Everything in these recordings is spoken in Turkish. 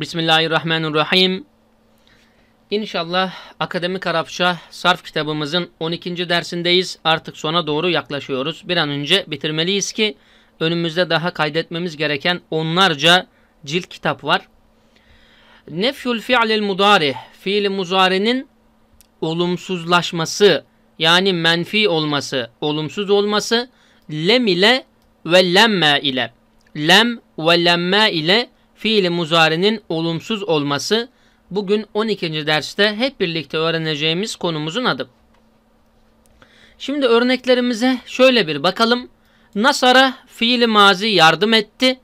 Bismillahirrahmanirrahim. İnşallah Akademik Arapça Sarf kitabımızın 12. dersindeyiz. Artık sona doğru yaklaşıyoruz. Bir an önce bitirmeliyiz ki önümüzde daha kaydetmemiz gereken onlarca cilt kitap var. Nefyül fi'lil mudari, fiil muzarinin olumsuzlaşması yani menfi olması, olumsuz olması lem ile ve lemme ile lem ve lemme ile fiili muzarinin olumsuz olması bugün 12. derste hep birlikte öğreneceğimiz konumuzun adı. Şimdi örneklerimize şöyle bir bakalım. Nasara fiili mazi yardım etti.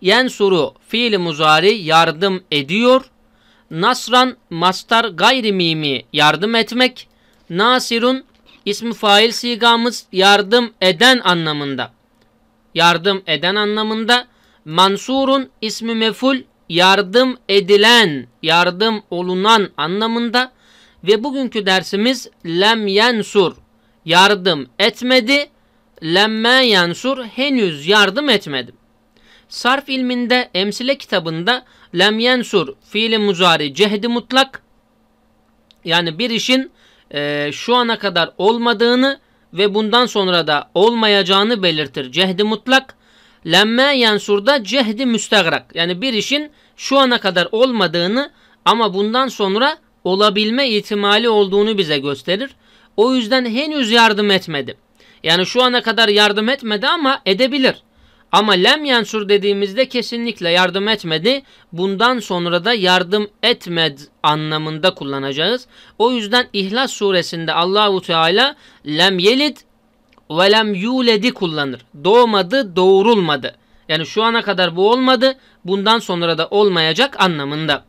Yensuru fiili muzari yardım ediyor. Nasran mastar gayri yardım etmek. Nasirun ismi fail sigamız yardım eden anlamında. Yardım eden anlamında mansurun ismi meful yardım edilen, yardım olunan anlamında ve bugünkü dersimiz lem yansur yardım etmedi, lemme yansur henüz yardım etmedim. Sarf ilminde emsile kitabında lem yansur fiili muzari cehdi mutlak yani bir işin e, şu ana kadar olmadığını ve bundan sonra da olmayacağını belirtir. Cehdi mutlak lemme yansurda cehdi müstegrak. Yani bir işin şu ana kadar olmadığını ama bundan sonra olabilme ihtimali olduğunu bize gösterir. O yüzden henüz yardım etmedi. Yani şu ana kadar yardım etmedi ama edebilir. Ama lem yansur dediğimizde kesinlikle yardım etmedi. Bundan sonra da yardım etmed anlamında kullanacağız. O yüzden İhlas suresinde Allahu Teala lem yelid velem yuledi kullanır. Doğmadı, doğurulmadı. Yani şu ana kadar bu olmadı, bundan sonra da olmayacak anlamında.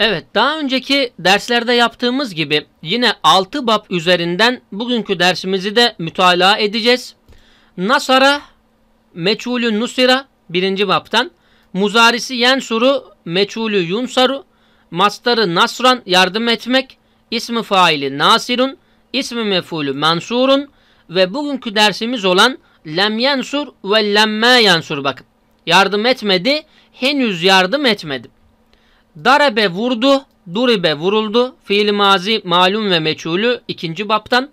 Evet, daha önceki derslerde yaptığımız gibi yine 6 bab üzerinden bugünkü dersimizi de mütalaa edeceğiz. Nasara, meçhulü nusira, birinci baptan. Muzarisi yensuru, meçhulü yunsaru, mastarı nasran, yardım etmek, ismi faili nasirun, ismi mefulü mansurun ve bugünkü dersimiz olan lem yansur ve lemme yansur bakın. Yardım etmedi, henüz yardım etmedi. Darabe vurdu, duribe vuruldu. Fiil mazi malum ve meçhulü ikinci baptan.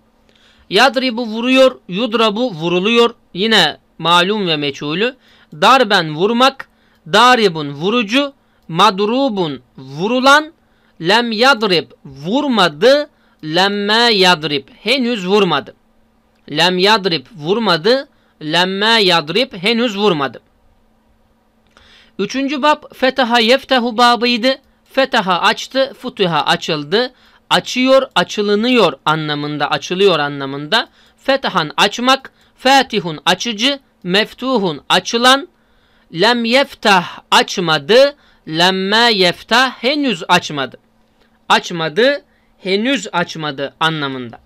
Yadribu vuruyor, yudrabu vuruluyor. Yine malum ve meçhulü. Darben vurmak, daribun vurucu, madrubun vurulan, lem yadrib vurmadı, lemme yadrib henüz vurmadı. Lem yadrib vurmadı. Lemme yadrib henüz vurmadı. Üçüncü bab fetaha yeftehu babıydı. Fetaha açtı, futuha açıldı. Açıyor, açılınıyor anlamında, açılıyor anlamında. Fetahan açmak, fetihun açıcı, meftuhun açılan. Lem yeftah açmadı, lemme yeftah henüz açmadı. Açmadı, henüz açmadı anlamında.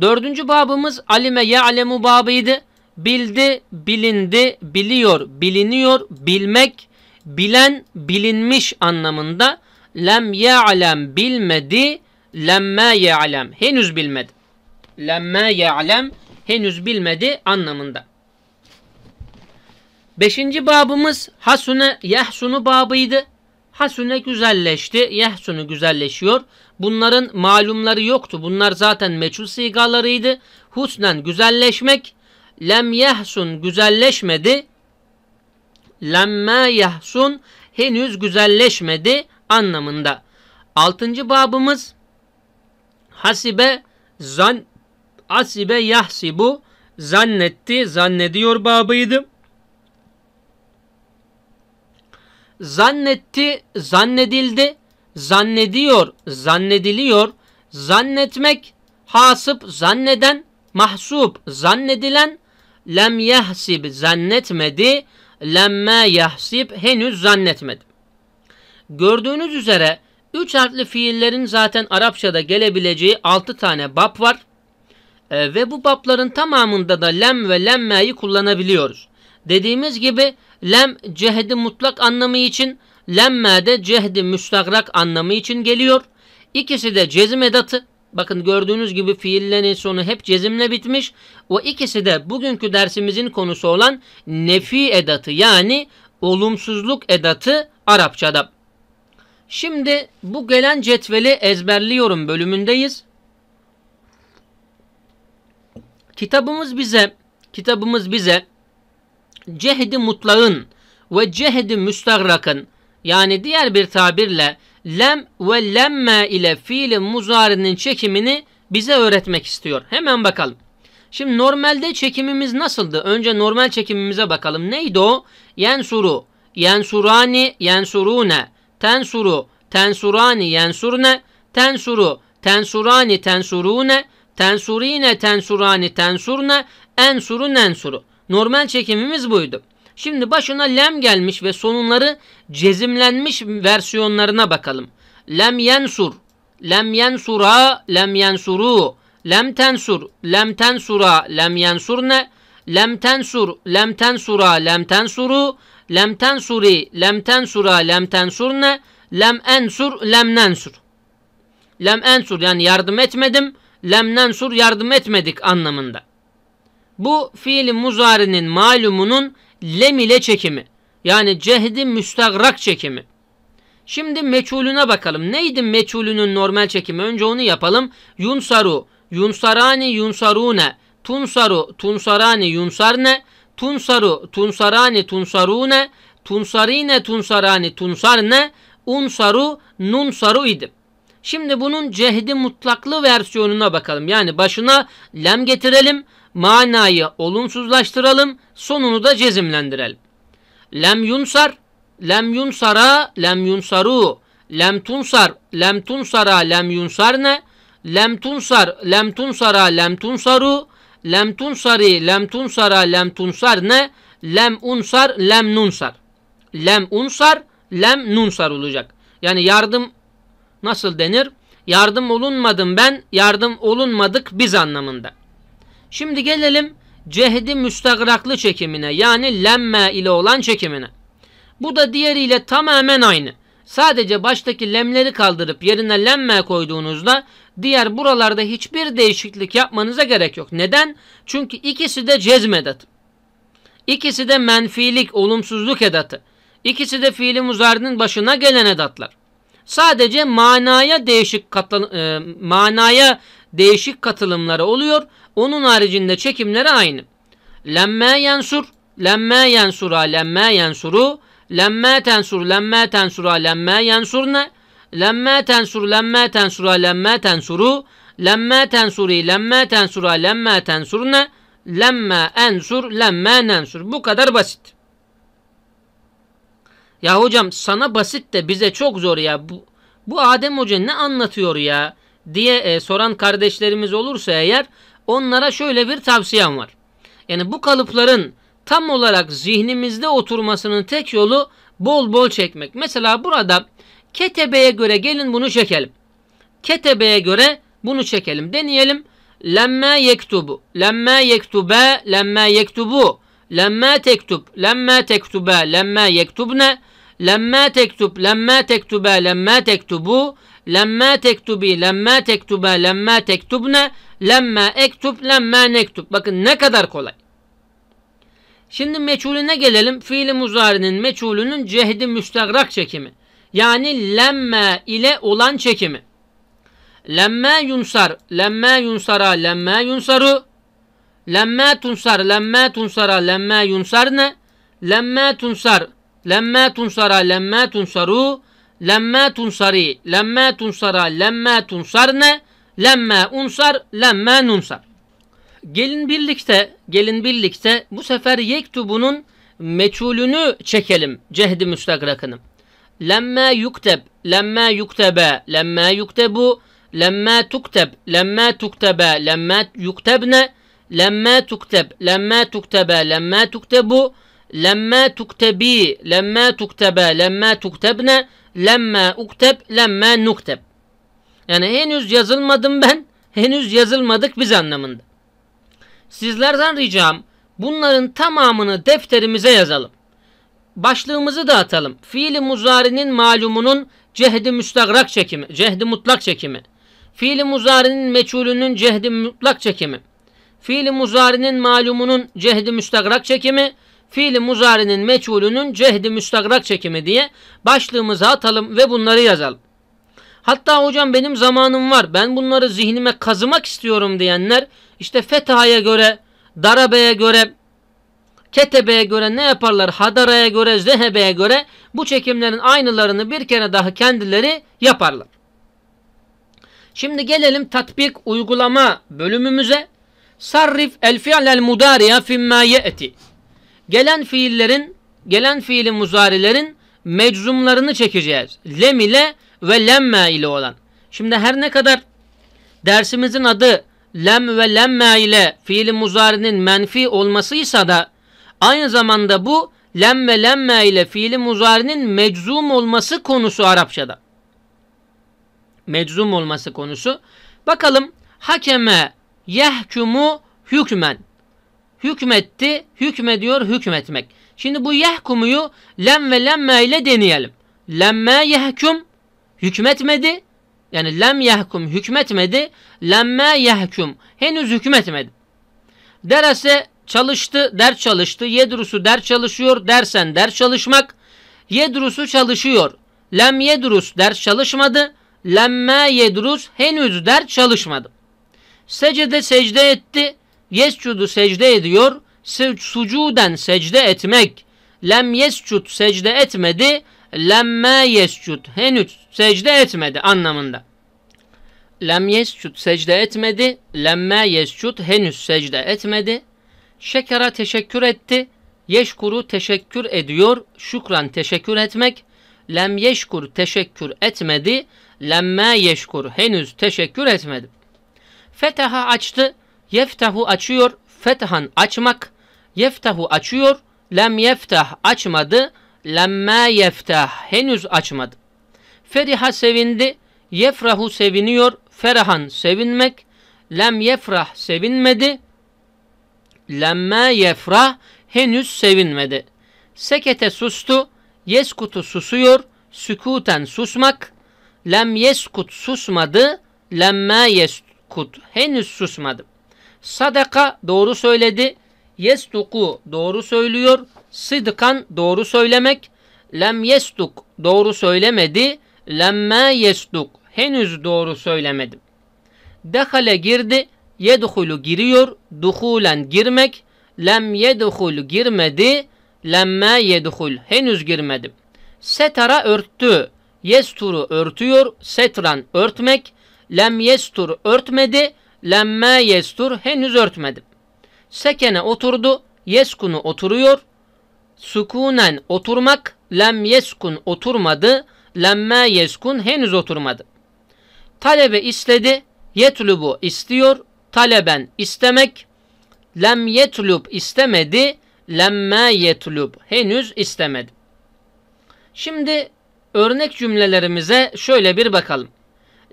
Dördüncü babımız alime ya'lemu babıydı. Bildi, bilindi, biliyor, biliniyor, bilmek, bilen, bilinmiş anlamında. Lem ya'lem bilmedi, lemme ya'lem henüz bilmedi. Lemme ya'lem henüz bilmedi anlamında. Beşinci babımız hasune yahsunu babıydı. Hasune güzelleşti, yahsunu güzelleşiyor. Bunların malumları yoktu. Bunlar zaten meçhul sigalarıydı. Husnen güzelleşmek. Lem yehsun güzelleşmedi. Lemme yehsun henüz güzelleşmedi anlamında. Altıncı babımız hasibe zan asibe yahsibu zannetti zannediyor babıydı. Zannetti zannedildi zannediyor, zannediliyor, zannetmek, hasıp, zanneden, mahsup, zannedilen, lem yahsib zannetmedi, lemme yahsib henüz zannetmedi. Gördüğünüz üzere üç harfli fiillerin zaten Arapçada gelebileceği altı tane bab var. E, ve bu babların tamamında da lem ve lemme'yi kullanabiliyoruz. Dediğimiz gibi lem cehdi mutlak anlamı için, lemme de cehdi müstakrak anlamı için geliyor. İkisi de cezim edatı. Bakın gördüğünüz gibi fiillerin sonu hep cezimle bitmiş. O ikisi de bugünkü dersimizin konusu olan nefi edatı yani olumsuzluk edatı Arapçada. Şimdi bu gelen cetveli ezberliyorum bölümündeyiz. Kitabımız bize kitabımız bize cehdi mutlağın ve cehdi müstagrakın yani diğer bir tabirle lem ve lemme ile fiilin muzarinin çekimini bize öğretmek istiyor. Hemen bakalım. Şimdi normalde çekimimiz nasıldı? Önce normal çekimimize bakalım. Neydi o? Yensuru, yensurani, yensurune, tensuru, tensurani, yensurne, tensuru, tensurani, tensurune, tensurine, tensurani, tensurne, ensurun, ensuru. Normal çekimimiz buydu. Şimdi başına lem gelmiş ve sonunları cezimlenmiş versiyonlarına bakalım. Lem yensur, lem yensura, lem yensuru, lem tensur, lem tensura, lem yensur ne, lem tensur, lem tensura, lem tensuru, lem tensuri, lem tensura, lem tensur ne, lem ensur, lem nensur. Lem ensur yani yardım etmedim, lem nensur yardım etmedik anlamında. Bu fiil muzarinin malumunun Lem ile çekimi. Yani cehdi müstagrak çekimi. Şimdi meçhulüne bakalım. Neydi meçhulünün normal çekimi? Önce onu yapalım. Yunsaru, yunsarani, yunsarune, tunsaru, tunsarani, yunsarne, tunsaru, tunsarani, tunsarune, tunsarine, tunsarani, tunsarne, unsaru, nunsaru idi. Şimdi bunun cehdi mutlaklı versiyonuna bakalım. Yani başına lem getirelim manayı olumsuzlaştıralım, sonunu da cezimlendirelim. Lem yunsar, lem yunsara, lem yunsaru, lem tunsar, lem tunsara, lem yunsar ne? lem tunsar, lem tunsara, lem tunsaru, lem tunsari, lem tunsara, lem tunsar ne? lem unsar, lem nunsar. Lem unsar, lem nunsar olacak. Yani yardım nasıl denir? Yardım olunmadım ben, yardım olunmadık biz anlamında. Şimdi gelelim cehdi müstegraklı çekimine yani lemme ile olan çekimine. Bu da diğeriyle tamamen aynı. Sadece baştaki lemleri kaldırıp yerine lemme koyduğunuzda diğer buralarda hiçbir değişiklik yapmanıza gerek yok. Neden? Çünkü ikisi de cezm edatı. İkisi de menfilik, olumsuzluk edatı. İkisi de fiili muzarının başına gelen edatlar. Sadece manaya değişik katlan e, manaya değişik katılımları oluyor. Onun haricinde çekimleri aynı. Lemme yansur, lemme yansura, lemme yansuru, lemme tensur, lemme tensura, lemme yensurne, lemme tensur, lemme tensura, lemme tensuru, lemme tensuri, lemme tensura, lemme tensurne, lemme ensur, lemme nensur. Bu kadar basit. Ya hocam sana basit de bize çok zor ya. Bu, bu Adem Hoca ne anlatıyor ya diye e, soran kardeşlerimiz olursa eğer onlara şöyle bir tavsiyem var. Yani bu kalıpların tam olarak zihnimizde oturmasının tek yolu bol bol çekmek. Mesela burada ketebeye göre gelin bunu çekelim. Ketebeye göre bunu çekelim. Deneyelim. Lemme yektubu. Lemme yektube. Lemme yektubu. Lemma tektub, lemma tektuba, lemma yektubne, lemma tektub, lemma tektuba, lemma tektubu, lemma tektubi, lemma tektuba, lemma tektubne, lemma ektub, lemma nektub. Bakın ne kadar kolay. Şimdi meçhulüne gelelim. Fiili muzarinin meçhulünün cehdi müstegrak çekimi. Yani lemme ile olan çekimi. Lemme yunsar, lemme yunsara, lemme yunsaru, Lemme tunsar, lemme tunsara, lemme yunsar ne? Lemme tunsar, lemme tunsara, lemme tunsaru, lemme tunsari, lemme tunsara, lemme tunsar ne? Lemme unsar, lemme nunsar. Gelin birlikte, gelin birlikte bu sefer yektubunun meçhulünü çekelim cehdi müstakrakını. Lemme yukteb, lemme yuktebe, lemme yuktebu, lemme tukteb, lemme tukteba, lemme yuktebne, lemme tukteb, lemme tuktebe, lemme tuktebu, lemme tuktebi, lemme tuktebe, lemme tuktebne, lemme ukteb, lemme nukteb. Yani henüz yazılmadım ben, henüz yazılmadık biz anlamında. Sizlerden ricam bunların tamamını defterimize yazalım. Başlığımızı da atalım. Fiili muzarinin malumunun cehdi müstakrak çekimi, cehdi mutlak çekimi. Fiili muzarinin meçhulünün cehdi mutlak çekimi fiili muzarinin malumunun cehdi müstakrak çekimi, fiili muzarinin meçhulünün cehdi müstakrak çekimi diye başlığımızı atalım ve bunları yazalım. Hatta hocam benim zamanım var ben bunları zihnime kazımak istiyorum diyenler işte Fetha'ya göre, Darabe'ye göre, Ketebe'ye göre ne yaparlar? Hadara'ya göre, Zehebe'ye göre bu çekimlerin aynılarını bir kere daha kendileri yaparlar. Şimdi gelelim tatbik uygulama bölümümüze. Sarrif el fi'lel mudariya fimma ye'ti. Gelen fiillerin, gelen fiili muzarilerin meczumlarını çekeceğiz. Lem ile ve lemme ile olan. Şimdi her ne kadar dersimizin adı lem ve lemme ile fiili muzarinin menfi olmasıysa da aynı zamanda bu lem ve lemme ile fiili muzarinin meczum olması konusu Arapçada. Meczum olması konusu. Bakalım hakeme Yehkumu hükmen. Hükmetti, hükmediyor, hükmetmek. Şimdi bu yehkumuyu lem ve lemme ile deneyelim. Lemme yehkum hükmetmedi. Yani lem yehkum hükmetmedi. Lemme yehkum henüz hükmetmedi. Derese çalıştı, ders çalıştı. Yedrusu ders çalışıyor, dersen ders çalışmak. Yedrusu çalışıyor. Lem yedrus ders çalışmadı. Lemme yedrus henüz ders çalışmadı. Secde secde etti. Yescudu secde ediyor. Sucuden secde etmek. Lem yescud secde etmedi. Lemme yescud henüz secde etmedi anlamında. Lem yescud secde etmedi. Lemme yescud henüz secde etmedi. Şekera teşekkür etti. Yeşkuru teşekkür ediyor. Şükran teşekkür etmek. Lem yeşkur teşekkür etmedi. Lemme yeşkur henüz teşekkür etmedi. Fetaha açtı. Yeftahu açıyor. Fethan açmak. Yeftahu açıyor. Lem yeftah açmadı. Lemme yeftah henüz açmadı. Feriha sevindi. Yefrahu seviniyor. Ferahan sevinmek. Lem yefrah sevinmedi. Lemme yefrah henüz sevinmedi. Sekete sustu. Yeskutu susuyor. Sükuten susmak. Lem yeskut susmadı. Lemme yeskut yeskut. Henüz susmadım. Sadaka doğru söyledi. Yestuku doğru söylüyor. Sıdkan doğru söylemek. Lem yestuk doğru söylemedi. Lemme yestuk henüz doğru söylemedim. Dehale girdi. Yedhulu giriyor. Duhulen girmek. Lem yedhul girmedi. Lemme yedhul henüz girmedim. Setara örttü. Yesturu örtüyor. Setran örtmek. Lem yestur örtmedi. Lemme yestur henüz örtmedim. Sekene oturdu. Yeskunu oturuyor. Sukunen oturmak. Lem yeskun oturmadı. Lemme yeskun henüz oturmadı. Talebe istedi. Yetlubu istiyor. Taleben istemek. Lem yetlub istemedi. Lemme yetlub henüz istemedi. Şimdi örnek cümlelerimize şöyle bir bakalım.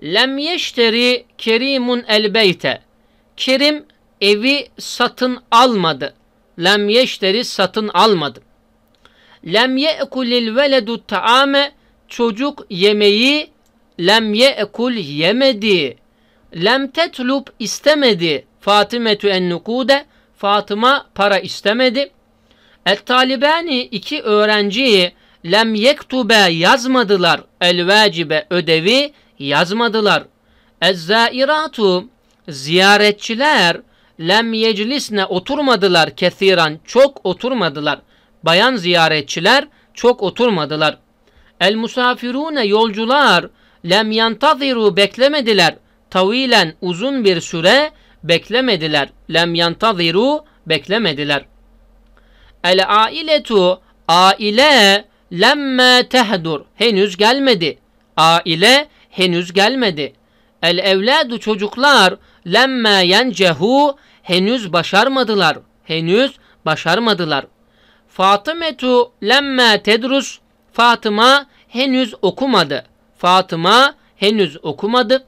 Lem yeşteri kerimun elbeyte. Kerim evi satın almadı. Lem yeşteri satın almadı. Lem ye'kulil veledu taame. Çocuk yemeği lem ye'kul yemedi. Lem tetlub istemedi. Fatimetü ennukude. Fatıma para istemedi. El talibani iki öğrenciyi lem yektube yazmadılar el vacibe ödevi yazmadılar. Ezzairatu ziyaretçiler lem yeclisne oturmadılar kethiran çok oturmadılar. Bayan ziyaretçiler çok oturmadılar. El musafirune yolcular lem yantaziru beklemediler. Tavilen uzun bir süre beklemediler. Lem yantaziru beklemediler. El ailetu aile lemme tehdur henüz gelmedi. Aile henüz gelmedi. El evladu çocuklar lemme yencehu henüz başarmadılar. Henüz başarmadılar. Fatımetu lemme tedrus Fatıma henüz okumadı. Fatıma henüz okumadı.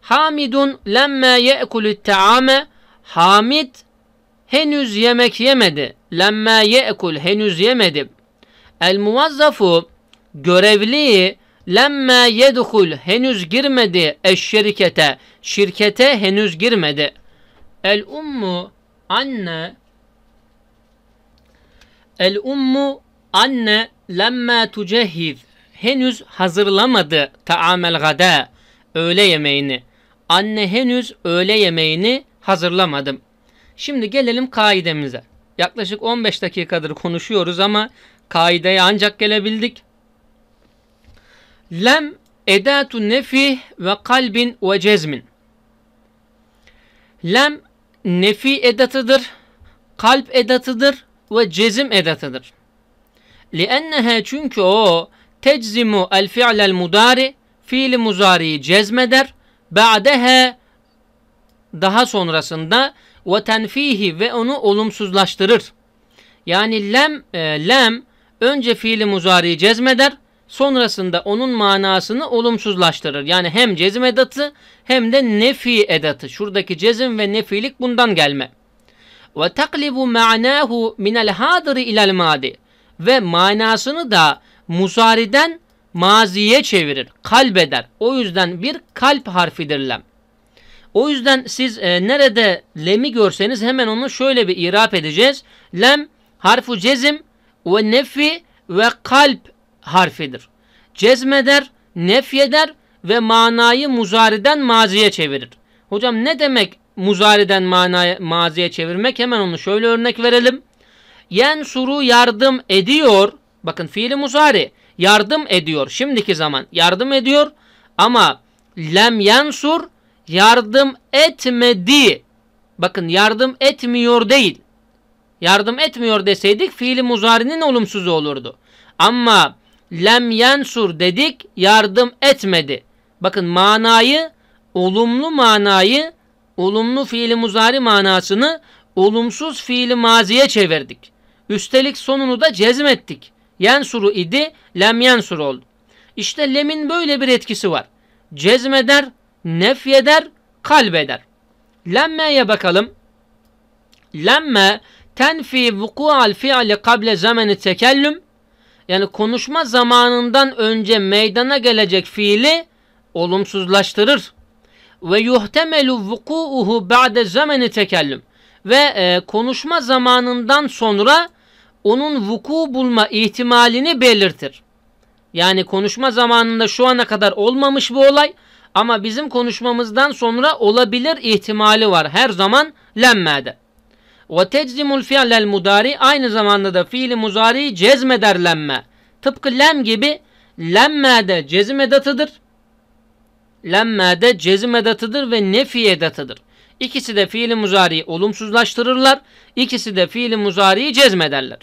Hamidun lemme ye'kulü teame Hamid henüz yemek yemedi. Lemme ye'kul henüz yemedi. El muvazzafu görevli Lemme yedhul henüz girmedi eşşerikete. Şirkete henüz girmedi. El ummu anne El ummu anne lemme tucehiz henüz hazırlamadı taamel gada öğle yemeğini. Anne henüz öğle yemeğini hazırlamadım. Şimdi gelelim kaidemize. Yaklaşık 15 dakikadır konuşuyoruz ama kaideye ancak gelebildik. Lem edatun nefi ve kalbin ve cezmin. Lem nefi edatıdır, kalp edatıdır ve cezim edatıdır. لِأَنَّهَا çünkü o teczimu el fi'lel mudari fiili muzariyi cezmeder. Ba'dehe daha sonrasında ve tenfihi ve onu olumsuzlaştırır. Yani lem e, lem önce fiili muzariyi cezmeder sonrasında onun manasını olumsuzlaştırır. Yani hem cezim edatı hem de nefi edatı. Şuradaki cezim ve nefilik bundan gelme. Ve taklibu ma'nahu minel hadiri ilel madi. Ve manasını da musariden maziye çevirir, kalbeder. O yüzden bir kalp harfidir lem. O yüzden siz e, nerede lemi görseniz hemen onu şöyle bir irap edeceğiz. Lem harfu cezim ve nefi ve kalp harfidir. Cezmeder, nefyeder ve manayı muzariden maziye çevirir. Hocam ne demek muzariden manaya, maziye çevirmek? Hemen onu şöyle örnek verelim. Yensuru yardım ediyor. Bakın fiili muzari yardım ediyor. Şimdiki zaman yardım ediyor ama lem yensur yardım etmedi. Bakın yardım etmiyor değil. Yardım etmiyor deseydik fiili muzarinin olumsuzu olurdu. Ama lem yensur dedik yardım etmedi. Bakın manayı olumlu manayı olumlu fiili muzari manasını olumsuz fiili maziye çevirdik. Üstelik sonunu da cezmettik. Yensuru idi lem yensur oldu. İşte lemin böyle bir etkisi var. Cezmeder, nefyeder, kalbeder. Lemmeye bakalım. Lemme tenfi vuku'al fi'li kable zameni tekellüm yani konuşma zamanından önce meydana gelecek fiili olumsuzlaştırır. Ve yuhtemelu vuku'uhu ba'de zameni tekellüm. Ve e, konuşma zamanından sonra onun vuku bulma ihtimalini belirtir. Yani konuşma zamanında şu ana kadar olmamış bu olay ama bizim konuşmamızdan sonra olabilir ihtimali var her zaman lemmede. Ve teczimul fi'lel mudari aynı zamanda da fiili muzari cezmeder lemme. Tıpkı lem gibi lemme de cezim edatıdır. Lemme de cezim edatıdır ve nefi edatıdır. İkisi de fiili muzariyi olumsuzlaştırırlar. İkisi de fiili muzariyi cezmederler.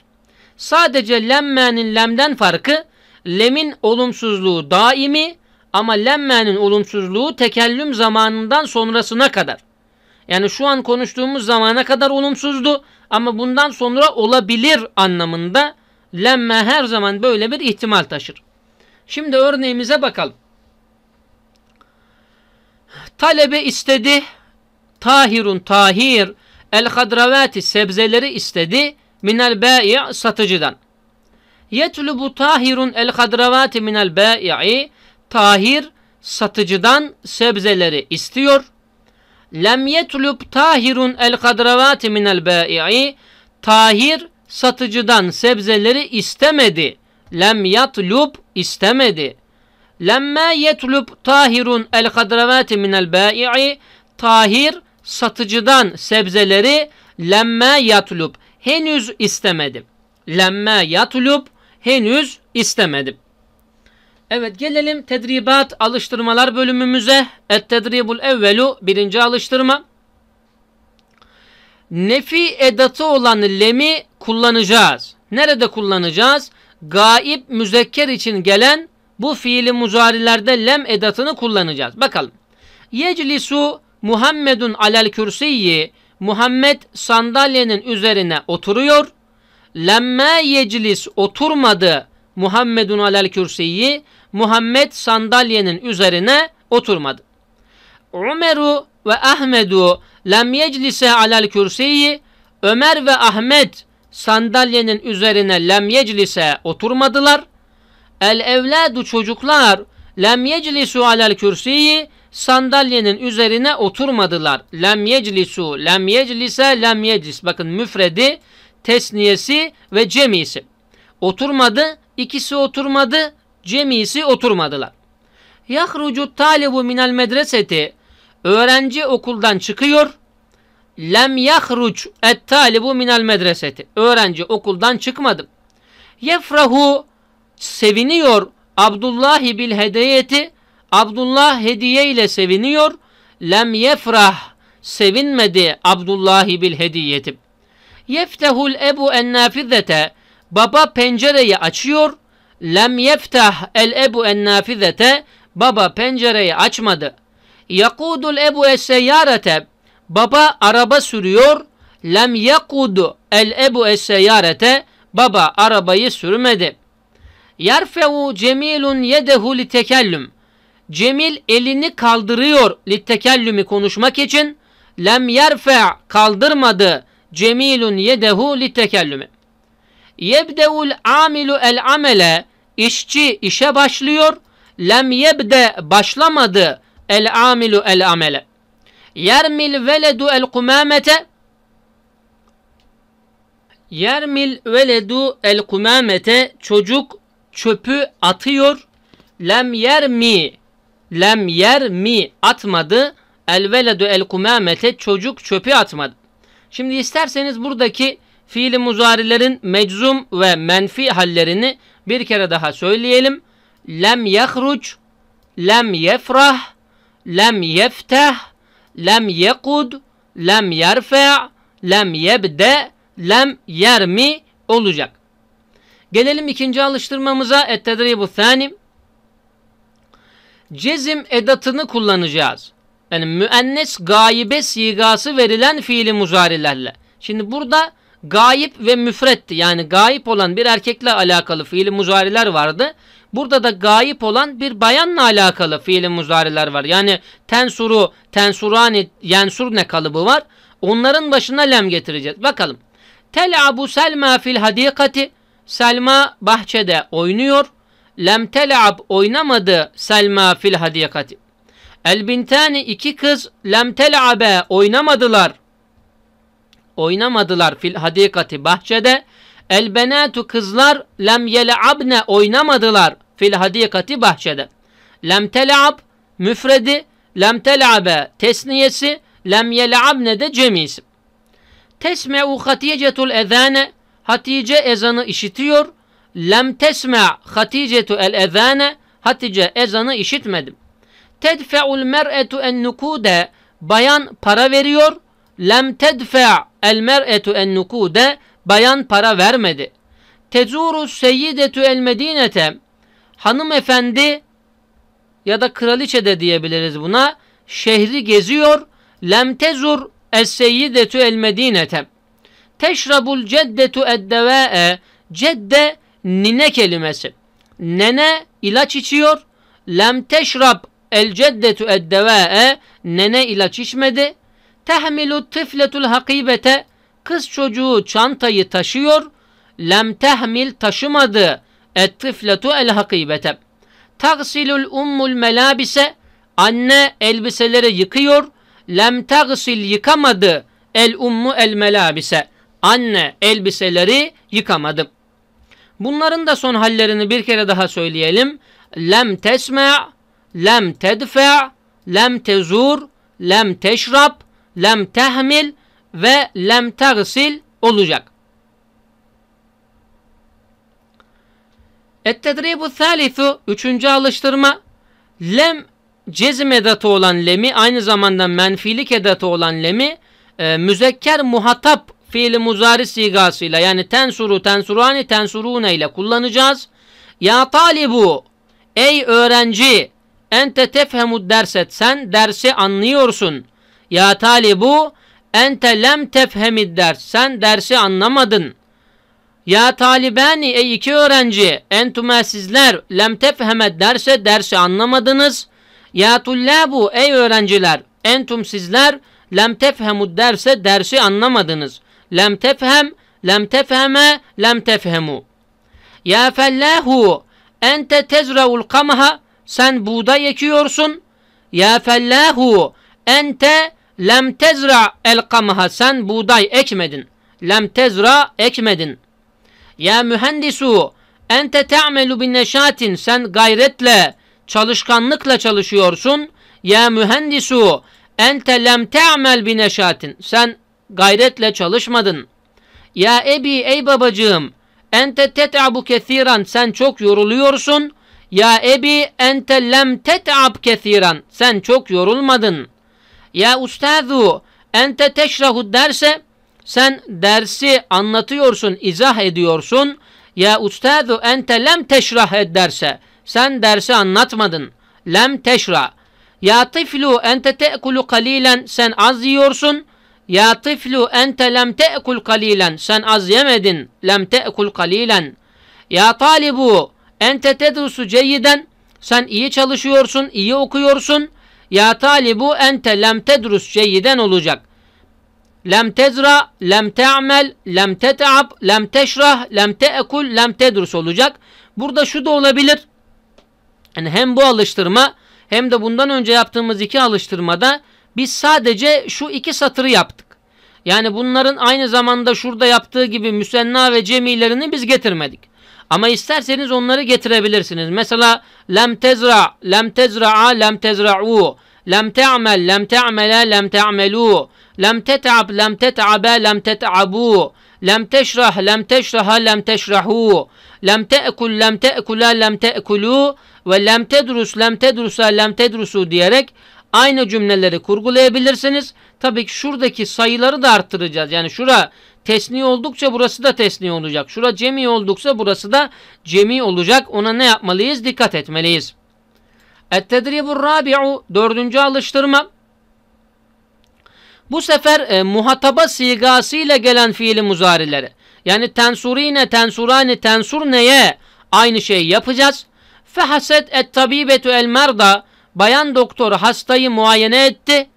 Sadece lemmenin lemden farkı lemin olumsuzluğu daimi ama lemmenin olumsuzluğu tekellüm zamanından sonrasına kadar. Yani şu an konuştuğumuz zamana kadar olumsuzdu ama bundan sonra olabilir anlamında lemme her zaman böyle bir ihtimal taşır. Şimdi örneğimize bakalım. Talebe istedi. Tahirun tahir. El hadravati sebzeleri istedi. Minel bayi satıcıdan. Yetlubu tahirun el hadravati minel bayi. Tahir satıcıdan sebzeleri istiyor. Lem yetlub tahirun el kadravati minel bai'i. Tahir satıcıdan sebzeleri istemedi. Lem yatlub istemedi. Lemme yetlub tahirun el kadravati minel bai'i. Tahir satıcıdan sebzeleri lemme yatlub henüz istemedi. Lemme yatlub henüz istemedi. Evet gelelim tedribat alıştırmalar bölümümüze. Et tedribul evvelu birinci alıştırma. Nefi edatı olan lemi kullanacağız. Nerede kullanacağız? Gaib müzekker için gelen bu fiili muzarilerde lem edatını kullanacağız. Bakalım. Yeclisu Muhammedun alel kürsiyyi Muhammed sandalyenin üzerine oturuyor. Lemme yeclis oturmadı Muhammedun alel kürsiyyi Muhammed sandalyenin üzerine oturmadı. Umeru ve Ahmedu lem yeclise alel kürsiyi Ömer ve Ahmet sandalyenin üzerine lem yeclise oturmadılar. El evladu çocuklar lem yeclisu alel kürsiyi sandalyenin üzerine oturmadılar. Lem yeclisu, lem yeclise, lem yeclis. Bakın müfredi, tesniyesi ve cemisi. Oturmadı, ikisi oturmadı, cemisi oturmadılar. Yahrucu talibu minel medreseti öğrenci okuldan çıkıyor. Lem yahruç et talibu minel medreseti öğrenci okuldan çıkmadı. Yefrahu seviniyor Abdullah bil hediyeti Abdullah hediye ile seviniyor. Lem yefrah sevinmedi Abdullah bil hediyeti. Yeftehul ebu en nafizete baba pencereyi açıyor. Lem yeftah el ebu en nafizete baba pencereyi açmadı. Yakudul ebu es seyyarete baba araba sürüyor. Lem yakudu el ebu es seyyarete baba arabayı sürmedi. Yerfeu cemilun yedehu li tekellüm. Cemil elini kaldırıyor littekellümü konuşmak için. Lem yerfe kaldırmadı. Cemilun yedehu littekellümü. Yebdeul amilu el amele işçi işe başlıyor. Lem yebde başlamadı el amilu el amele. Yermil veledu el kumamete Yermil veledu el kumamete çocuk çöpü atıyor. Lem yermi lem yermi atmadı. El veledu el kumamete çocuk çöpü atmadı. Şimdi isterseniz buradaki fiili muzarilerin meczum ve menfi hallerini bir kere daha söyleyelim. Lem yahruc, lem yefrah, lem yefteh, lem yekud, lem yerfe', lem yebde, lem yermi olacak. Gelelim ikinci alıştırmamıza. Ettedribu thani. Cezim edatını kullanacağız. Yani müennes gaibe sigası verilen fiili muzarilerle. Şimdi burada gayip ve müfretti. Yani gayip olan bir erkekle alakalı fiili muzariler vardı. Burada da gayip olan bir bayanla alakalı fiili muzariler var. Yani tensuru, tensurani, ne kalıbı var. Onların başına lem getireceğiz. Bakalım. Tel'abu Selma fil hadikati. Selma bahçede oynuyor. Lem tel'ab oynamadı Selma fil hadikati. El iki kız lem tel'abe oynamadılar oynamadılar fil hadikati bahçede. El benatu kızlar lem yeleabne oynamadılar fil hadikati bahçede. Lem telab müfredi lem telabe tesniyesi lem yeleabne de cemisi. Tesme'u haticetul ezane Hatice ezanı işitiyor. Lem tesme haticetu el ezane Hatice ezanı işitmedi. Tedfe'ul mer'etu en nukude bayan para veriyor. Lem tedfe El mer'etu en nukude bayan para vermedi. Tezuru seyyidetu el medinete hanımefendi ya da kraliçe de diyebiliriz buna şehri geziyor. Lem tezur es seyyidetu el medinete teşrabul ceddetu eddevae cedde nine kelimesi. Nene ilaç içiyor. Lem teşrab el ceddetu eddevae nene ilaç içmedi. Tehmilu tifletul hakibete kız çocuğu çantayı taşıyor. Lem tehmil taşımadı. Et tifletu el hakibete. Tagsilul ummul melabise anne elbiseleri yıkıyor. Lem tagsil yıkamadı. El ummu el melabise. Anne elbiseleri yıkamadı. Bunların da son hallerini bir kere daha söyleyelim. Lem tesme, lem tedfe, lem tezur, lem teşrab, lem tehmil ve lem tersil olacak. Et-tedribu thalithu, üçüncü alıştırma. Lem cezim edatı olan lemi, aynı zamanda menfilik edatı olan lemi, e, müzekker muhatap fiili muzari sigasıyla yani tensuru, tensurani, tensurune ile kullanacağız. Ya talibu, ey öğrenci, ente tefhemud derset, sen dersi anlıyorsun.'' Ya talibu ente lem tefhemid ders. Sen dersi anlamadın. Ya talibani ey iki öğrenci entüme sizler lem tefheme derse dersi anlamadınız. Ya tullabu ey öğrenciler entum sizler lem tefhemu derse dersi anlamadınız. Lem tefhem lem tefheme lem tefhemu. Ya fellahu ente tezraul kamaha sen buğday ekiyorsun. Ya fellahu ente Lem tezra el kamha sen buğday ekmedin. Lem tezra ekmedin. Ya mühendisu ente te'melu bin neşatin sen gayretle çalışkanlıkla çalışıyorsun. Ya mühendisu ente lem te'mel bin neşatin sen gayretle çalışmadın. Ya ebi ey babacığım ente tet'abu kethiran sen çok yoruluyorsun. Ya ebi ente lem tet'ab kethiran sen çok yorulmadın.'' Ya ustazu ente teşrahu derse sen dersi anlatıyorsun, izah ediyorsun. Ya ustazu ente lem teşrah ed derse sen dersi anlatmadın. Lem teşra. Ya tiflu ente te'kulu kalilen sen az yiyorsun. Ya tiflu ente lem te'kul kalilen sen az yemedin. Lem te'kul kalilen. Ya talibu ente tedrusu ceyyiden sen iyi çalışıyorsun, iyi okuyorsun. Ya talibu ente lem tedrus şeyden olacak. Lem tezra, lem te'mel, lem te'ab, lem teşrah, lem te'ekul, lem tedrus olacak. Burada şu da olabilir. Yani hem bu alıştırma hem de bundan önce yaptığımız iki alıştırmada biz sadece şu iki satırı yaptık. Yani bunların aynı zamanda şurada yaptığı gibi müsenna ve cemilerini biz getirmedik. Ama isterseniz onları getirebilirsiniz. Mesela lem tezra, lem tezra'a, lem tezra'u, lem teamel, lem te'mele, lem teamelu, lem tet'ab, lem tet'abe, lem tet'abu, lem teşrah, lem teşraha, lem teşrahu, lem te'kul, lem te'kula, lem te'kulu ve lem tedrus, lem tedrusa, lem tedrusu diyerek aynı cümleleri kurgulayabilirsiniz. Tabii ki şuradaki sayıları da arttıracağız. Yani şura tesni oldukça burası da tesni olacak. Şura cemi oldukça burası da cemi olacak. Ona ne yapmalıyız? Dikkat etmeliyiz. Ettedribur rabi'u dördüncü alıştırma. Bu sefer e, muhataba sigasıyla gelen fiili muzarileri. Yani tensurine, tensurani, neye aynı şeyi yapacağız. Fehaset et tabibetu el merda bayan doktor hastayı muayene etti.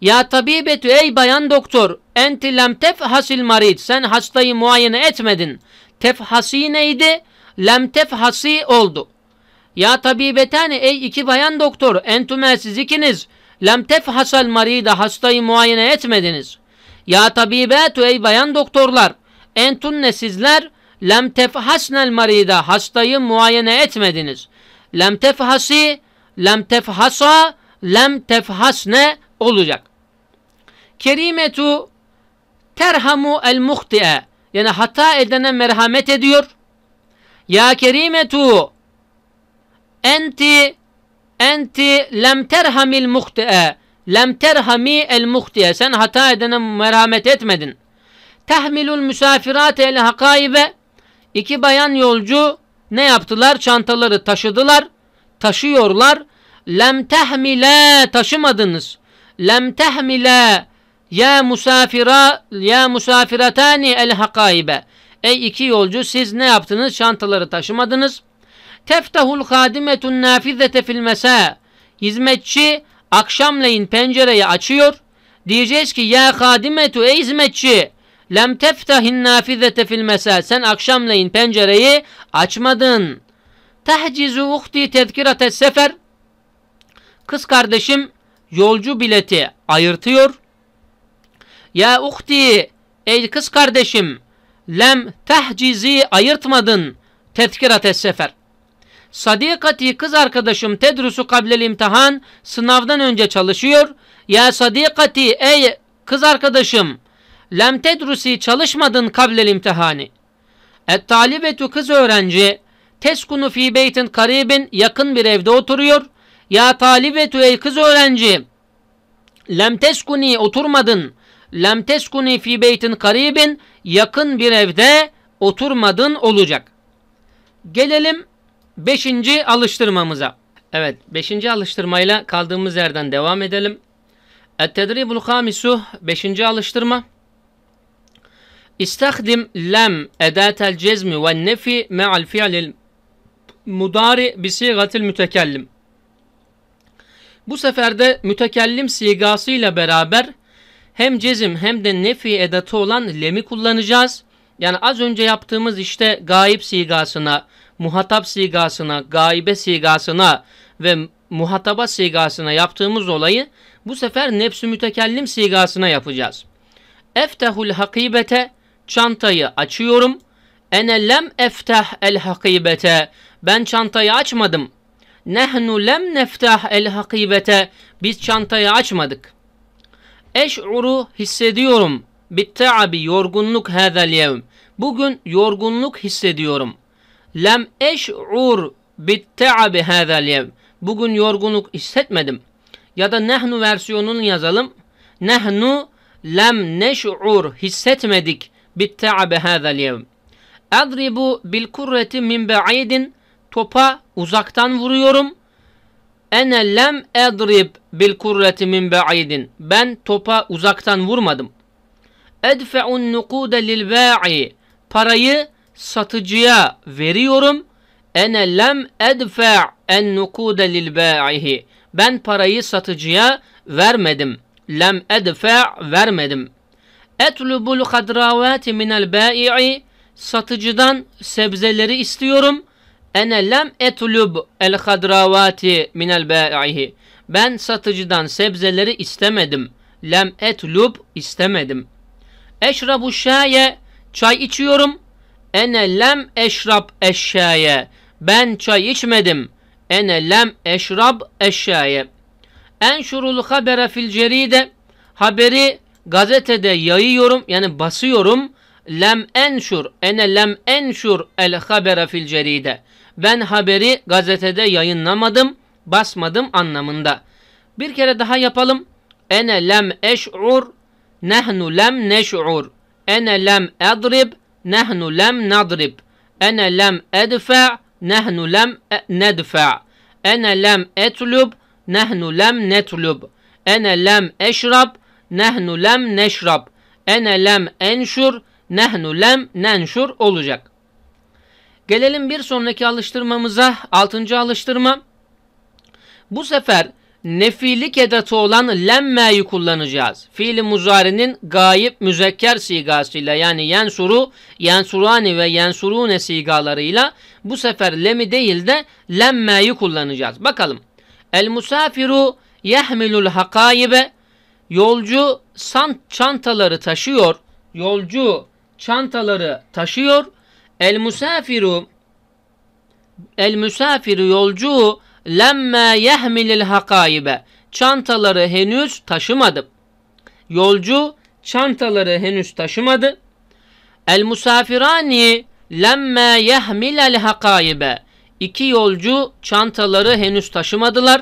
Ya tabibetü ey bayan doktor enti lem tefhasil marid sen hastayı muayene etmedin. Tefhasi neydi? Lem tefhasi oldu. Ya tabibetani ey iki bayan doktor entüme siz ikiniz lem tefhasal marida hastayı muayene etmediniz. Ya tabibetü ey bayan doktorlar entunne sizler lem tefhasnel marida hastayı muayene etmediniz. Lem tefhasi lem tefhasa lem tefhasne olacak. Kerimetu terhamu el muhti'e yani hata edene merhamet ediyor. Ya kerimetu enti enti lem terhamil muhti'e lem terhami el muhti'e sen hata edene merhamet etmedin. Tehmilul misafirate el hakaibe iki bayan yolcu ne yaptılar? Çantaları taşıdılar, taşıyorlar lem tehmile taşımadınız. Lem tehmile ya musafira ya musafiratani el hakaibe. Ey iki yolcu siz ne yaptınız? Çantaları taşımadınız. Teftahul hadimetun nafizete fil mesa. Hizmetçi akşamleyin pencereyi açıyor. Diyeceğiz ki ya hadimetu ey hizmetçi lem teftahin nafizete fil mesa. Sen akşamleyin pencereyi açmadın. Tehcizu uhti tezkirate sefer. Kız kardeşim yolcu bileti ayırtıyor. Ya uhti ey kız kardeşim lem tehcizi ayırtmadın tezkirat sefer. Sadikati kız arkadaşım tedrusu kablel imtihan sınavdan önce çalışıyor. Ya sadikati ey kız arkadaşım lem tedrusi çalışmadın kablel imtihani. Et talibetu kız öğrenci teskunu fi beytin karibin yakın bir evde oturuyor. Ya talibetü ey kız öğrenci. Lem teskuni oturmadın. Lem teskuni fi beytin karibin. Yakın bir evde oturmadın olacak. Gelelim beşinci alıştırmamıza. Evet beşinci alıştırmayla kaldığımız yerden devam edelim. Et-tedribul hamisu beşinci alıştırma. İstahdim lem edatel cezmi ve nefi me'al fi'lil mudari bi sigatil mütekellim. Bu sefer de mütekellim sigasıyla beraber hem cezim hem de nefi edatı olan lemi kullanacağız. Yani az önce yaptığımız işte gayip sigasına, muhatap sigasına, gaibe sigasına ve muhataba sigasına yaptığımız olayı bu sefer nefsü mütekellim sigasına yapacağız. Eftehul hakibete çantayı açıyorum. Ene lem efteh el hakibete ben çantayı açmadım. Nehnu lem neftah el hakibete. Biz çantayı açmadık. Eş'uru hissediyorum. Bitte abi yorgunluk hâzel yevm. Bugün yorgunluk hissediyorum. Lem eş'ur bitta'abi hâzel yevm. Bugün yorgunluk hissetmedim. Ya da nehnu versiyonunu yazalım. Nehnu lem neş'ur hissetmedik Bitte abi hâzel yevm. Adribu bil kurreti min ba'idin topa uzaktan vuruyorum. Ene lem edrib bil kurreti min ba'idin. Ben topa uzaktan vurmadım. Edfe'un nukude lil ba'i. Parayı satıcıya veriyorum. Ene lem edfe' en nukude lil ba'ihi. Ben parayı satıcıya vermedim. Lem edfe' vermedim. Etlubul kadravati minel ba'i. Satıcıdan sebzeleri istiyorum. Ene lem etlub el hadravati minel ba'ihi. Ben satıcıdan sebzeleri istemedim. Lem etlub istemedim. Eşrabu şaye çay içiyorum. Ene lem eşrab eşşaye. Ben çay içmedim. Ene lem eşrab eşşaye. Enşurul habere fil ceride. Haberi gazetede yayıyorum yani basıyorum lem enşur ene lem enşur el habere fil ceride. Ben haberi gazetede yayınlamadım, basmadım anlamında. Bir kere daha yapalım. Ene lem eş'ur nehnu lem neş'ur. Ene lem edrib nehnu lem nadrib. Ene lem edfe nehnu lem e, nedfe. Ene lem etlub nehnu lem netlub. Ene lem eşrab nehnu lem neşrab. Ene lem enşur nehnu lem nenşur olacak. Gelelim bir sonraki alıştırmamıza. Altıncı alıştırma. Bu sefer nefilik edatı olan lemme'yi kullanacağız. Fiili muzarinin gayip müzekker sigasıyla yani yensuru, yensurani ve yensurune sigalarıyla bu sefer lemi değil de lemme'yi kullanacağız. Bakalım. El musafiru yehmilul hakaibe yolcu sant çantaları taşıyor. Yolcu çantaları taşıyor. El musafiru el musafiru yolcu yahmil yehmilil hakaibe çantaları henüz taşımadı. Yolcu çantaları henüz taşımadı. El musafirani yahmil yehmilel hakaibe İki yolcu çantaları henüz taşımadılar.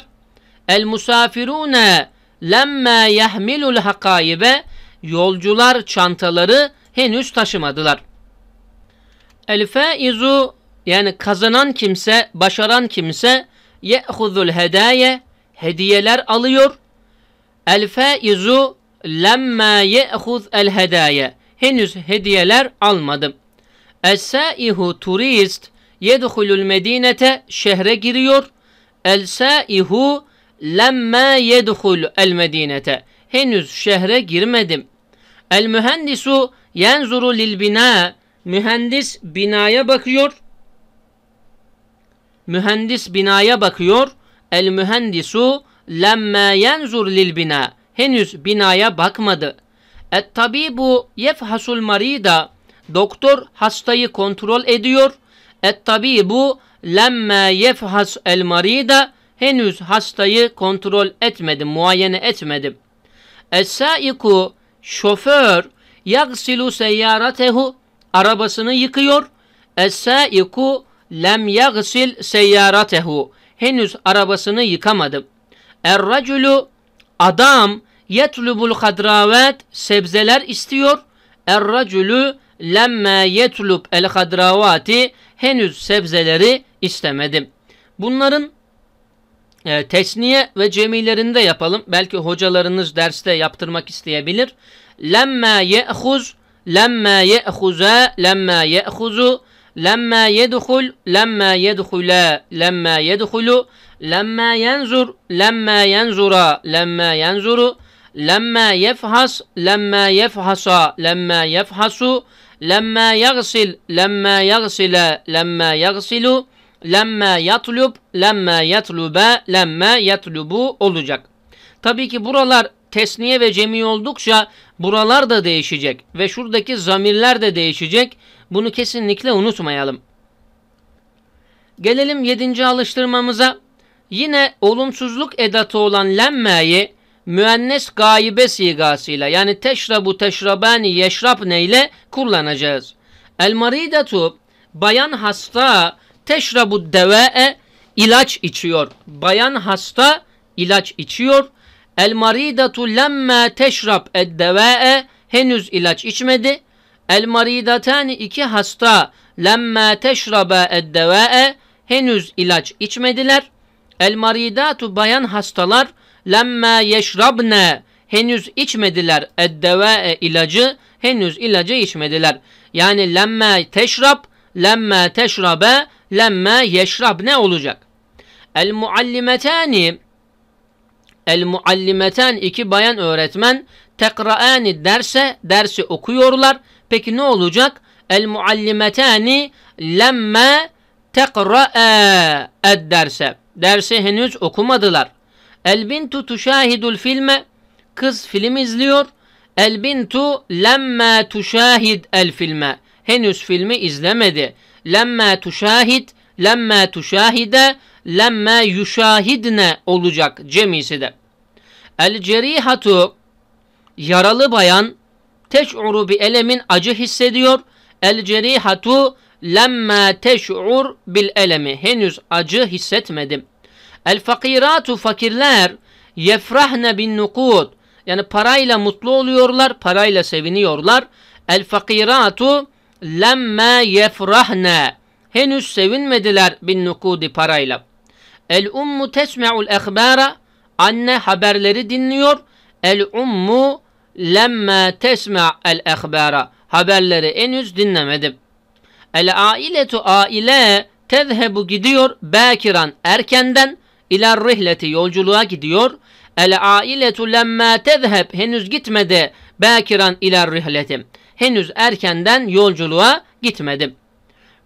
El musafirune lemme yehmilul hakaibe yolcular çantaları henüz taşımadılar. El faizu yani kazanan kimse, başaran kimse ye'huzul hedaye hediyeler alıyor. El faizu lemma ye'huz el hedaye henüz hediyeler almadı. Es saihu turist yedhulul medinete şehre giriyor. El saihu lemma yedhul el medinete henüz şehre girmedim. El mühendisu Yenzuru lil bina mühendis binaya bakıyor. Mühendis binaya bakıyor. El mühendisu lemme yenzur lil bina henüz binaya bakmadı. Et tabibu yefhasul marida doktor hastayı kontrol ediyor. Et tabibu lemme yefhas el marida henüz hastayı kontrol etmedi, muayene etmedi. Es saiku şoför yagsilu seyyaratehu arabasını yıkıyor. Es-saiku lem yagsil seyyaratehu henüz arabasını yıkamadım. Er-raculu adam yetlubul hadravet sebzeler istiyor. Er-raculu lemme yetlub el hadravati henüz sebzeleri istemedim. Bunların e, tesniye ve cemilerinde yapalım. Belki hocalarınız derste yaptırmak isteyebilir. Lemme ye'huz, lemme ye'huza, lemme ye'huzu, lemme yedhul, lemme yedhula, lemme yedhulu, lemme yenzur, lemme yenzura, lemme yenzuru, lemme yefhas, lemme yefhasa, lemme yefhasu, lemme yagsil, lemme yagsile, lemme yagsilu, lemme yatlub, lemme yatlube, lemme yatlubu olacak. Tabii ki buralar tesniye ve cemi oldukça buralar da değişecek ve şuradaki zamirler de değişecek. Bunu kesinlikle unutmayalım. Gelelim yedinci alıştırmamıza. Yine olumsuzluk edatı olan lemmeyi müennes gaibe sigasıyla yani teşrabu teşrabani yeşrap neyle kullanacağız. El maridatu bayan hasta teşrabu deve'e ilaç içiyor. Bayan hasta ilaç içiyor. El maridatu lemme teşrab eddeve'e henüz ilaç içmedi. El maridatani iki hasta lemme teşrabe eddeve'e henüz ilaç içmediler. El maridatu bayan hastalar lemme yeşrabne henüz içmediler eddeve'e ilacı henüz ilacı içmediler. Yani lemme teşrab lemme teşrabe lemme yeşrab ne olacak? El muallimetani El muallimeten iki bayan öğretmen tekraani derse dersi okuyorlar. Peki ne olacak? El muallimetani lemme tekra'a ed derse. Dersi henüz okumadılar. El bintu tuşahidul filme kız film izliyor. El bintu lemme tuşahid el filme henüz filmi izlemedi lemme tuşahid, lemme tuşahide, lemme yuşahidne olacak cemisi de. El cerihatu yaralı bayan teş'uru bi elemin acı hissediyor. El cerihatu lemme teş'ur bil elemi. Henüz acı hissetmedim. El fakiratu fakirler yefrahne bin nukud. Yani parayla mutlu oluyorlar, parayla seviniyorlar. El fakiratu lemme yefrahne henüz sevinmediler bin nukudi parayla. El ummu tesme'ul ehbara anne haberleri dinliyor. El ummu lemme tesme'el ehbara haberleri henüz dinlemedim. El ailetu aile tezhebu gidiyor bakiran erkenden iler rihleti yolculuğa gidiyor. El ailetu lemme tezheb henüz gitmedi bakiran iler rihleti henüz erkenden yolculuğa gitmedim.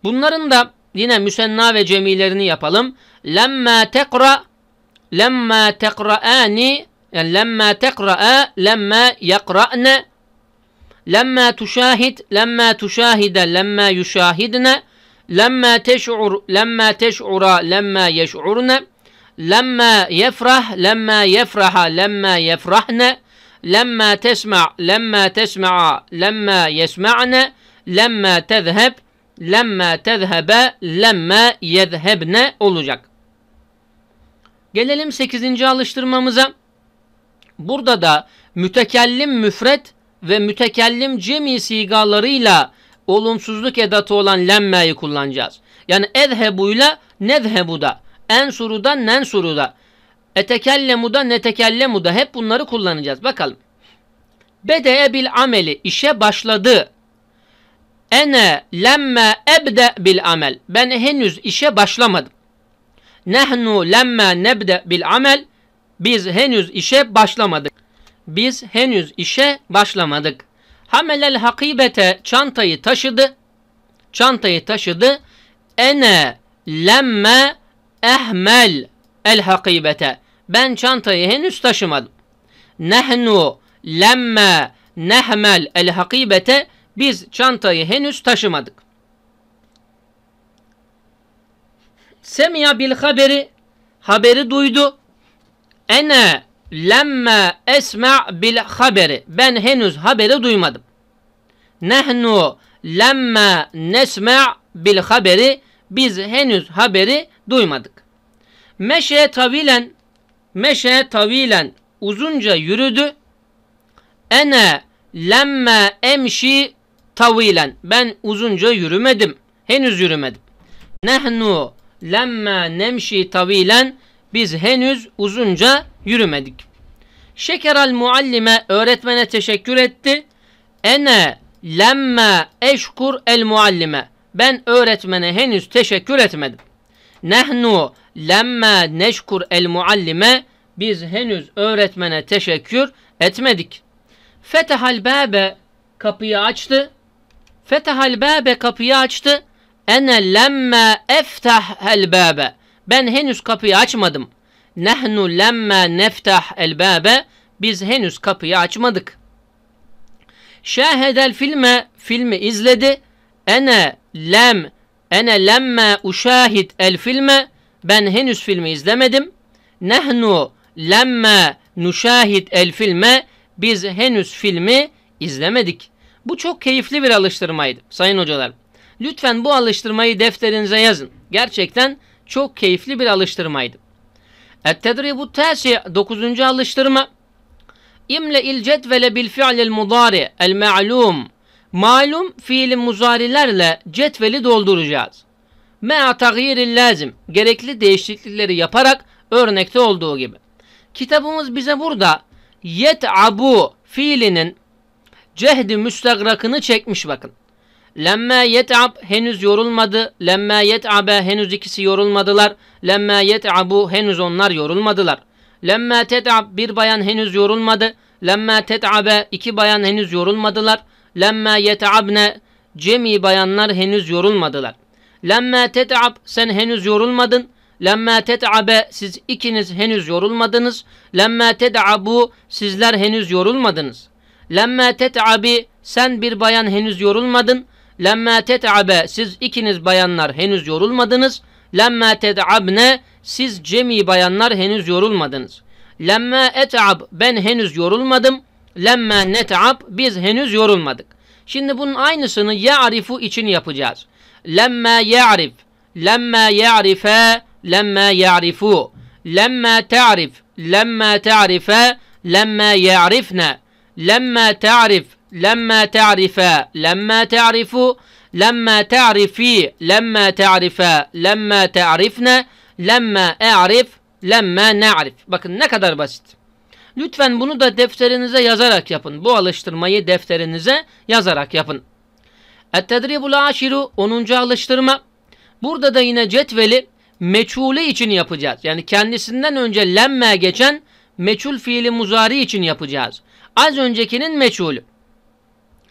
Bunların da yine müsenna ve cemilerini yapalım. Lemma tekra lemma tekra'ani yani lemma tekra'a lemma yakra'ne lemma tuşahid lemma tuşahide lemma yuşahidne lemma teş'ur lemma teş'ura lemma yeş'urne lemma yefrah lemma yefraha lemma yefrahne lemma tesma lemma tesma lemma yesma'ne lemma tezheb lemma tezhebe lemma yezhebne olacak. Gelelim 8. alıştırmamıza. Burada da mütekellim müfret ve mütekellim cemi sigalarıyla olumsuzluk edatı olan lemmeyi kullanacağız. Yani ezhebuyla nezhebuda, ensuruda nensuruda, Etekellemu netekellemuda hep bunları kullanacağız. Bakalım. Bedeye bil ameli işe başladı. Ene lemme ebde bil amel. Ben henüz işe başlamadım. Nehnu lemme nebde bil amel. Biz henüz işe başlamadık. Biz henüz işe başlamadık. Hamelel hakibete çantayı taşıdı. Çantayı taşıdı. Ene lemme ehmel el hakibete ben çantayı henüz taşımadım. Nehnu lemme nehmel el hakibete biz çantayı henüz taşımadık. Semiya bil haberi haberi duydu. Ene lemme esma bil haberi ben henüz haberi duymadım. Nehnu lemme nesma bil haberi biz henüz haberi duymadık. Meşe tavilen Meşe tavilen uzunca yürüdü. Ene lemme emşi tavilen. Ben uzunca yürümedim. Henüz yürümedim. Nehnu lemme nemşi tavilen. Biz henüz uzunca yürümedik. Şeker al muallime öğretmene teşekkür etti. Ene lemme eşkur el muallime. Ben öğretmene henüz teşekkür etmedim. Nehnu lemme neşkur el muallime biz henüz öğretmene teşekkür etmedik. Fetehal bâbe kapıyı açtı. Fetehal bâbe kapıyı açtı. Ene lemme eftah el bâbe. Ben henüz kapıyı açmadım. Nehnu lemme neftah el bâbe. Biz henüz kapıyı açmadık. Şahedel filme filmi izledi. Ene lem Ene lemme uşahit el filme ben henüz filmi izlemedim. Nehnu lemme nuşahit el filme biz henüz filmi izlemedik. Bu çok keyifli bir alıştırmaydı sayın hocalar. Lütfen bu alıştırmayı defterinize yazın. Gerçekten çok keyifli bir alıştırmaydı. Et-tedribu tasi 9. alıştırma. İmle il cetvele bil fi'lil mudari el ma'lum Malum fiili muzarilerle cetveli dolduracağız. Mea tagyiril lazim gerekli değişiklikleri yaparak örnekte olduğu gibi. Kitabımız bize burada yet abu fiilinin cehdi müstegrakını çekmiş bakın. Lemme yet'ab henüz yorulmadı. Lemme yet'abe henüz ikisi yorulmadılar. Lemme yet'abu henüz onlar yorulmadılar. Lemme tet'ab bir bayan henüz yorulmadı. Lemme tet'abe iki bayan henüz yorulmadılar lemme yeteabne cemi bayanlar henüz yorulmadılar. Lemme tet'ab sen henüz yorulmadın. Lemme tet'abe siz ikiniz henüz yorulmadınız. Lemme ted'abu sizler henüz yorulmadınız. Lemme tet'abi sen bir bayan henüz yorulmadın. Lemme tet'abe siz ikiniz bayanlar henüz yorulmadınız. Lemme ted'abne siz cemi bayanlar henüz yorulmadınız. Lemme et'ab ben henüz yorulmadım. Lemme net'ab biz henüz yorulmadık. Şimdi bunun aynısını ya'rifu için yapacağız. Lemme ya'rif, lemme ya'rife, lemme ya'rifu, lemme ta'rif, lemme ta'rife, lemme ya'rifne, lemme ta'rif, lemme ta'rife, lemme ta'rifu, lemme ta'rifi, lemme ta'rife, lemme ta'rifne, lemme e'rif, lemme ne'rif. Bakın ne kadar basit. Lütfen bunu da defterinize yazarak yapın. Bu alıştırmayı defterinize yazarak yapın. Et-tedribul aşiru 10. alıştırma. Burada da yine cetveli meçhule için yapacağız. Yani kendisinden önce lemme geçen meçhul fiili muzari için yapacağız. Az öncekinin meçhulü.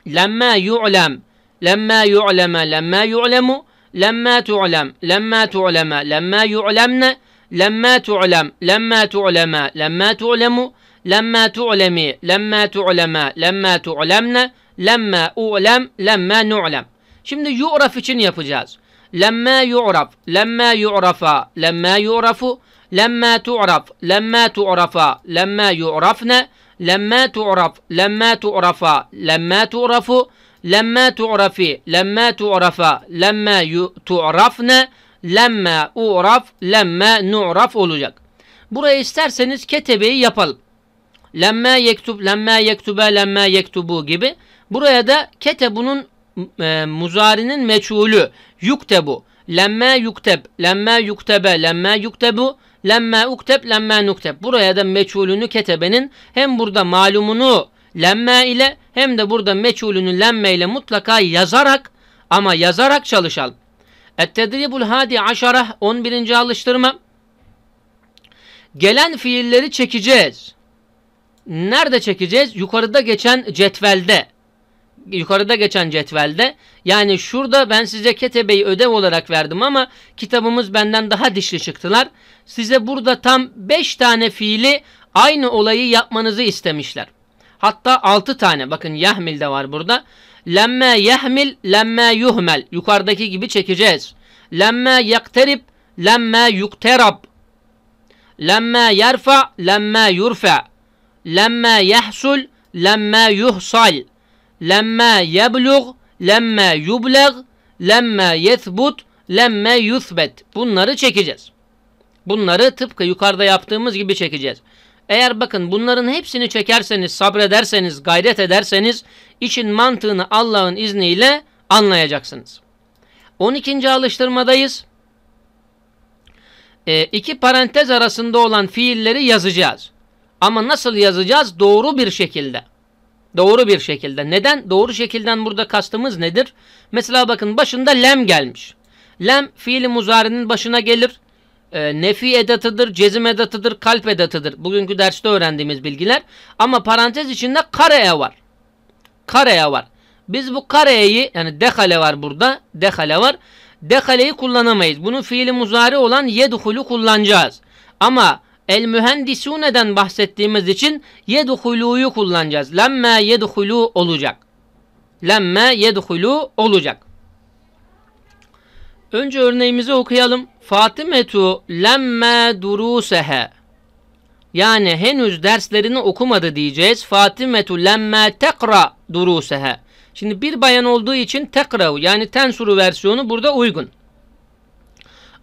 Lemme yu'lem, lemme yu'leme, lemme yu'lemu, lemme tu'lem, lemme tu'leme, lemme yu'lemne, lemme tu'lem, lemme tu'leme, lemme tu'lemu, lemme tu'lemi, lemme tu'leme, lemme tu'lemne, lemme u'lem, lemme nu'lem. Şimdi yu'raf için yapacağız. Lemme yu'raf, lemme yu'rafa, lemme yu'rafu, lemme tu'raf, lemme tu'rafa, lemme yu'rafne, lemme tu'raf, lemme tu'rafa, lemme tu'rafu, lemme tu'rafi, lemme tu'rafa, lemme tu'rafne, lemme u'raf, lemme nu'raf olacak. Buraya isterseniz ketebeyi yapalım lemme yektub, lemme yektube, lemme yektubu gibi. Buraya da ketebunun e, muzarinin meçhulü yuktebu, lemme yukteb, lemme yuktebe, lemme yuktebu, lemme ukteb, lemme nukteb. Buraya da meçhulünü ketebenin hem burada malumunu lemme ile hem de burada meçhulünü lemme ile mutlaka yazarak ama yazarak çalışalım. Ettedribul hadi aşara 11. alıştırma. Gelen fiilleri çekeceğiz. Nerede çekeceğiz? Yukarıda geçen cetvelde. Yukarıda geçen cetvelde. Yani şurada ben size ketebeyi ödev olarak verdim ama kitabımız benden daha dişli çıktılar. Size burada tam 5 tane fiili aynı olayı yapmanızı istemişler. Hatta 6 tane. Bakın yahmil de var burada. Lemme yahmil, lemme yuhmel. Yukarıdaki gibi çekeceğiz. Lemme yakterib, lemme yukterab. Lemme yerfa, lemme yurfa lemme yehsul, lemme yuhsal, lemme yeblug, lemme yubleg, lemme yethbut, lemme yuthbet. Bunları çekeceğiz. Bunları tıpkı yukarıda yaptığımız gibi çekeceğiz. Eğer bakın bunların hepsini çekerseniz, sabrederseniz, gayret ederseniz için mantığını Allah'ın izniyle anlayacaksınız. 12. alıştırmadayız. E, iki parantez arasında olan fiilleri yazacağız. Ama nasıl yazacağız? Doğru bir şekilde. Doğru bir şekilde. Neden? Doğru şekilden burada kastımız nedir? Mesela bakın başında lem gelmiş. Lem fiili muzarinin başına gelir. E, nefi edatıdır, cezim edatıdır, kalp edatıdır. Bugünkü derste öğrendiğimiz bilgiler. Ama parantez içinde kareye var. Kareye var. Biz bu kareyi yani dehale var burada. Dehale var. Dehaleyi kullanamayız. Bunun fiili muzari olan yedhulu kullanacağız. Ama el mühendisûneden bahsettiğimiz için yedhulu'yu kullanacağız. Lemme yedhulu olacak. Lemme yedhulu olacak. Önce örneğimizi okuyalım. Fatimetu lemme durusehe. Yani henüz derslerini okumadı diyeceğiz. Fatimetu lemme tekra durusehe. Şimdi bir bayan olduğu için tekra yani tensuru versiyonu burada uygun.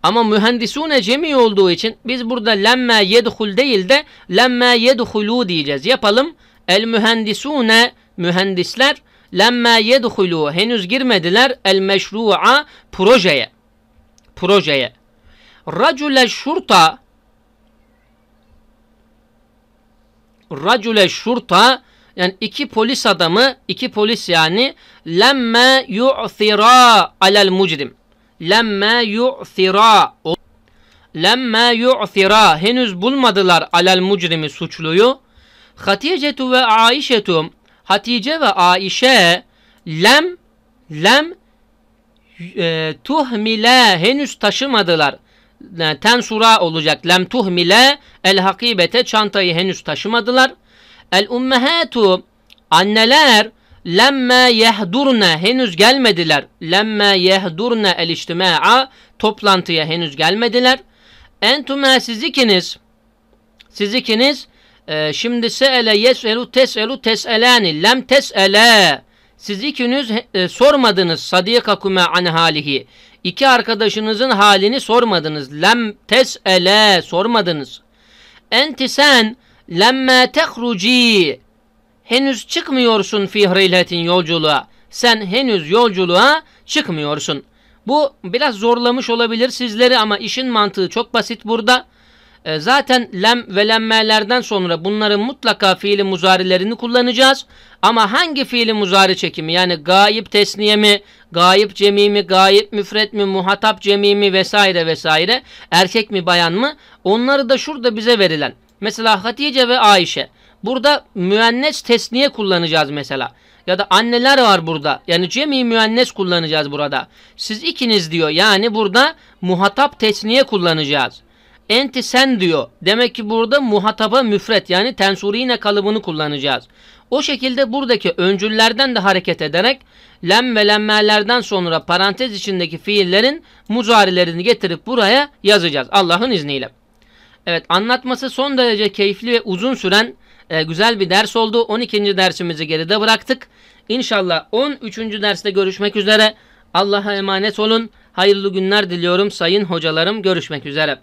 Ama mühendisune cemi olduğu için biz burada lemme yedhul değil de lemme yedhulu diyeceğiz. Yapalım. El mühendisune mühendisler lemme yedhulu henüz girmediler el meşru'a projeye. Projeye. Racule şurta Racule şurta yani iki polis adamı, iki polis yani lemme yu'thira alel mucrim lemme yu'fira lemme yu'fira henüz bulmadılar alal mucrimi suçluyu. Haticetu ve Aişetum Hatice ve Aişe lem lem e, tuhmile henüz taşımadılar. Yani, e, tensura olacak. Lem tuhmile el hakibete çantayı henüz taşımadılar. El ummehatu anneler lemme yehdurne henüz gelmediler. Lemme yehdurne el içtimaa toplantıya henüz gelmediler. Entume siz ikiniz siz ikiniz e, şimdi se'ele yes'elu tes'elu tes'elani lem tes'ele siz ikiniz e, sormadınız sadikakume an halihi. İki arkadaşınızın halini sormadınız. Lem tes'ele sormadınız. Enti sen lemme tehruci henüz çıkmıyorsun fihriletin yolculuğa. Sen henüz yolculuğa çıkmıyorsun. Bu biraz zorlamış olabilir sizleri ama işin mantığı çok basit burada. E, zaten lem ve lemmelerden sonra bunların mutlaka fiili muzarilerini kullanacağız. Ama hangi fiili muzari çekimi yani gayip tesniye mi, gayip cemi mi, gayip müfret mi, muhatap cemi mi vesaire vesaire erkek mi bayan mı onları da şurada bize verilen. Mesela Hatice ve Ayşe. Burada müennes tesniye kullanacağız mesela. Ya da anneler var burada. Yani cemi müennes kullanacağız burada. Siz ikiniz diyor. Yani burada muhatap tesniye kullanacağız. Enti sen diyor. Demek ki burada muhataba müfret yani tensurine kalıbını kullanacağız. O şekilde buradaki öncüllerden de hareket ederek lem ve lemmelerden sonra parantez içindeki fiillerin muzarilerini getirip buraya yazacağız Allah'ın izniyle. Evet anlatması son derece keyifli ve uzun süren e, güzel bir ders oldu. 12. dersimizi geride bıraktık. İnşallah 13. derste görüşmek üzere. Allah'a emanet olun. Hayırlı günler diliyorum sayın hocalarım. Görüşmek üzere.